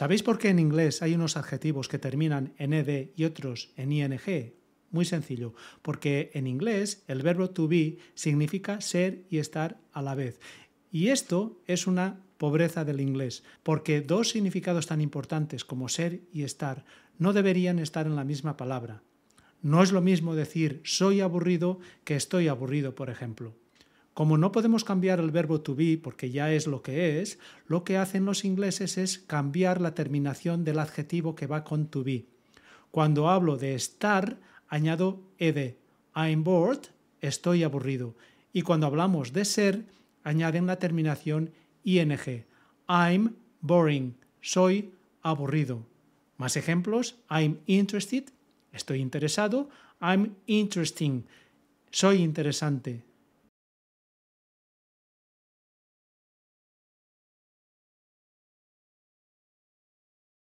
¿Sabéis por qué en inglés hay unos adjetivos que terminan en ed y otros en ing? Muy sencillo, porque en inglés el verbo to be significa ser y estar a la vez. Y esto es una pobreza del inglés, porque dos significados tan importantes como ser y estar no deberían estar en la misma palabra. No es lo mismo decir soy aburrido que estoy aburrido, por ejemplo. Como no podemos cambiar el verbo to be porque ya es lo que es, lo que hacen los ingleses es cambiar la terminación del adjetivo que va con to be. Cuando hablo de estar, añado ed. I'm bored, estoy aburrido. Y cuando hablamos de ser, añaden la terminación ing. I'm boring, soy aburrido. Más ejemplos, I'm interested, estoy interesado. I'm interesting, soy interesante.